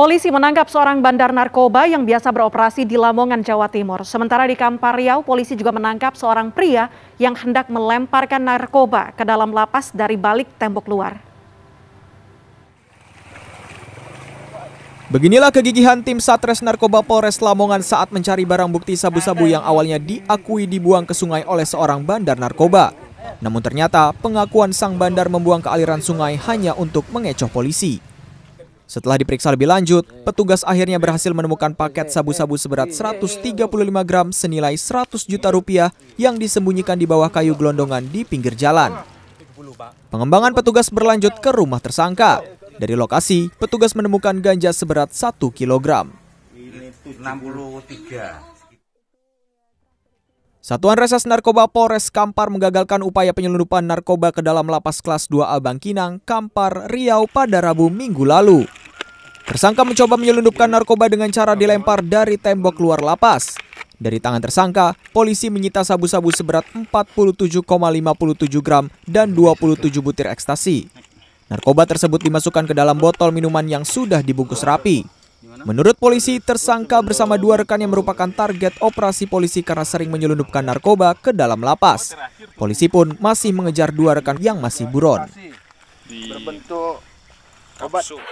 Polisi menangkap seorang bandar narkoba yang biasa beroperasi di Lamongan, Jawa Timur. Sementara di Kampar Riau, polisi juga menangkap seorang pria yang hendak melemparkan narkoba ke dalam lapas dari balik tembok luar. Beginilah kegigihan tim Satres Narkoba Polres Lamongan saat mencari barang bukti sabu-sabu yang awalnya diakui dibuang ke sungai oleh seorang bandar narkoba. Namun ternyata pengakuan sang bandar membuang ke aliran sungai hanya untuk mengecoh polisi. Setelah diperiksa lebih lanjut, petugas akhirnya berhasil menemukan paket sabu-sabu seberat 135 gram senilai 100 juta rupiah yang disembunyikan di bawah kayu gelondongan di pinggir jalan. Pengembangan petugas berlanjut ke rumah tersangka. Dari lokasi, petugas menemukan ganja seberat 1 kilogram. Satuan Reses Narkoba Polres Kampar menggagalkan upaya penyelundupan narkoba ke dalam lapas kelas 2A Bangkinang, Kampar, Riau pada Rabu minggu lalu. Tersangka mencoba menyelundupkan narkoba dengan cara dilempar dari tembok luar lapas. Dari tangan tersangka, polisi menyita sabu-sabu seberat 47,57 gram dan 27 butir ekstasi. Narkoba tersebut dimasukkan ke dalam botol minuman yang sudah dibungkus rapi. Menurut polisi, tersangka bersama dua rekan yang merupakan target operasi polisi karena sering menyelundupkan narkoba ke dalam lapas. Polisi pun masih mengejar dua rekan yang masih buron. Berbentuk sahabat.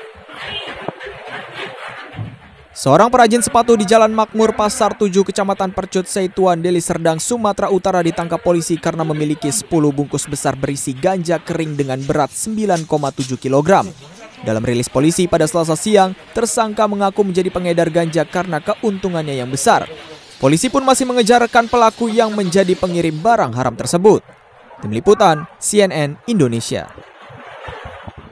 Seorang perajin sepatu di Jalan Makmur Pasar 7 Kecamatan Percut Seituan Deli Serdang Sumatera Utara ditangkap polisi karena memiliki 10 bungkus besar berisi ganja kering dengan berat 9,7 kg. Dalam rilis polisi pada Selasa siang, tersangka mengaku menjadi pengedar ganja karena keuntungannya yang besar. Polisi pun masih mengejar pelaku yang menjadi pengirim barang haram tersebut. Tim Liputan, CNN Indonesia.